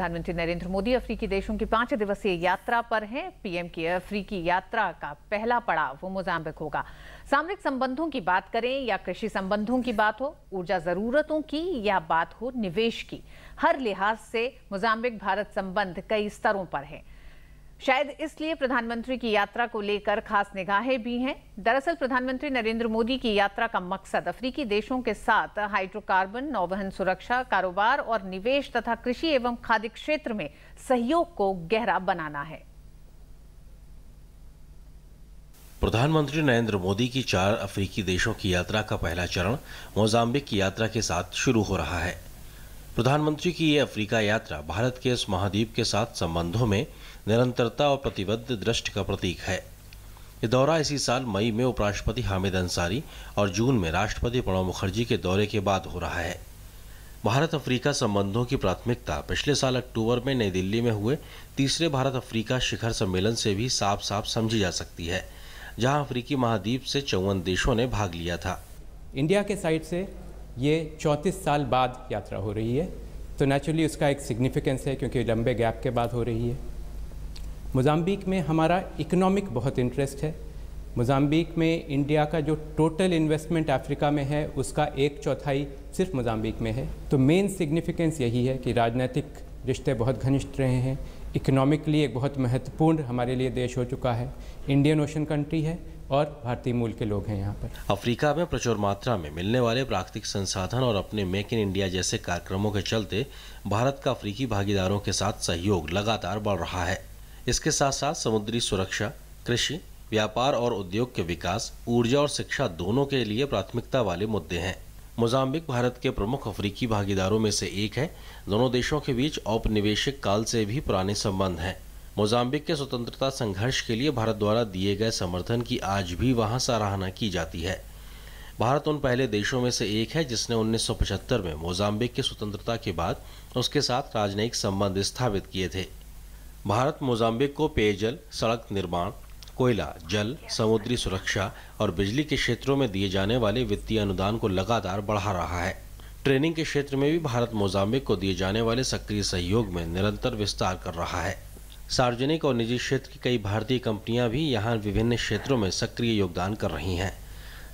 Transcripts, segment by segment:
प्रधानमंत्री नरेंद्र मोदी अफ्रीकी देशों की पांच दिवसीय यात्रा पर हैं पीएम की अफ्रीकी यात्रा का पहला पड़ाव वो मोजाम्बिक होगा सामरिक संबंधों की बात करें या कृषि संबंधों की बात हो ऊर्जा जरूरतों की या बात हो निवेश की हर लिहाज से मोजाम्बिक भारत संबंध कई स्तरों पर है शायद इसलिए प्रधानमंत्री की यात्रा को लेकर खास निगाहें भी हैं दरअसल प्रधानमंत्री नरेंद्र मोदी की यात्रा का मकसद अफ्रीकी देशों के साथ हाइड्रोकार्बन नौवहन सुरक्षा कारोबार और निवेश तथा कृषि एवं खाद्य क्षेत्र में सहयोग को गहरा बनाना है प्रधानमंत्री नरेंद्र मोदी की चार अफ्रीकी देशों की यात्रा का पहला चरण मोजाम्बिक की यात्रा के साथ शुरू हो रहा है प्रधानमंत्री की ये अफ्रीका यात्रा भारत के इस महाद्वीप के साथ संबंधों में निरंतरता और प्रतिबद्ध दृष्टि का प्रतीक है ये दौरा इसी साल मई में उपराष्ट्रपति हामिद अंसारी और जून में राष्ट्रपति प्रणब मुखर्जी के दौरे के बाद हो रहा है भारत अफ्रीका संबंधों की प्राथमिकता पिछले साल अक्टूबर में नई दिल्ली में हुए तीसरे भारत अफ्रीका शिखर सम्मेलन से भी साफ साफ समझी जा सकती है जहां अफ्रीकी महाद्वीप से चौवन देशों ने भाग लिया था इंडिया के साइड से ये 34 साल बाद यात्रा हो रही है तो नेचुरली उसका एक सिग्निफिकेंस है क्योंकि लंबे गैप के बाद हो रही है मोजाम्बिक में हमारा इकोनॉमिक बहुत इंटरेस्ट है मोजाम्बिक में इंडिया का जो टोटल इन्वेस्टमेंट अफ्रीका में है उसका एक चौथाई सिर्फ मोजाम्बिक में है तो मेन सिग्निफिकेंस यही है कि राजनीतिक रिश्ते बहुत घनिष्ठ रहे हैं इकोनॉमिकली एक बहुत महत्वपूर्ण हमारे लिए देश हो चुका है इंडियन ओशन कंट्री है और भारतीय मूल के लोग हैं यहाँ पर अफ्रीका में प्रचुर मात्रा में मिलने वाले प्राकृतिक संसाधन और अपने मेक इन इंडिया जैसे कार्यक्रमों के चलते भारत का अफ्रीकी भागीदारों के साथ सहयोग लगातार बढ़ रहा है इसके साथ साथ समुद्री सुरक्षा कृषि व्यापार और उद्योग के विकास ऊर्जा और शिक्षा दोनों के लिए प्राथमिकता वाले मुद्दे हैं मोजाम्बिक भारत के प्रमुख अफ्रीकी भागीदारों में से एक है दोनों देशों के बीच औपनिवेशिक काल से भी पुराने संबंध हैं मोजाम्बिक के स्वतंत्रता संघर्ष के लिए भारत द्वारा दिए गए समर्थन की आज भी वहां सराहना की जाती है भारत उन पहले देशों में से एक है जिसने 1975 में मोजाम्बिक की स्वतंत्रता के बाद उसके साथ राजनयिक संबंध स्थापित किए थे भारत मोजाम्बिक को पेयजल सड़क निर्माण कोयला जल समुद्री सुरक्षा और बिजली के क्षेत्रों में दिए जाने वाले वित्तीय अनुदान को लगातार बढ़ा रहा है ट्रेनिंग के क्षेत्र में भी भारत मोजाम्बिक को दिए जाने वाले सक्रिय सहयोग में निरंतर विस्तार कर रहा है सार्वजनिक और निजी क्षेत्र की कई भारतीय कंपनियां भी यहां विभिन्न क्षेत्रों में सक्रिय योगदान कर रही हैं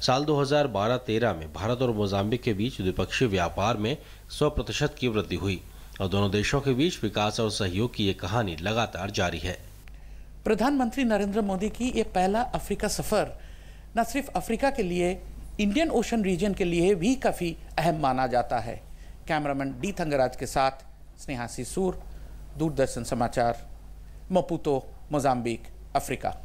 साल 2012-13 में भारत और मोजाम्बिक के बीच द्विपक्षीय व्यापार में 100 प्रतिशत की वृद्धि हुई और दोनों देशों के बीच विकास और सहयोग की ये कहानी लगातार जारी है प्रधानमंत्री नरेंद्र मोदी की ये पहला अफ्रीका सफ़र न सिर्फ अफ्रीका के लिए इंडियन ओशन रीजन के लिए भी काफ़ी अहम माना जाता है कैमरामैन डी थंगराज के साथ स्नेहा सिसूर दूरदर्शन समाचार मपूतो मोजाम्बिक अफ्रीका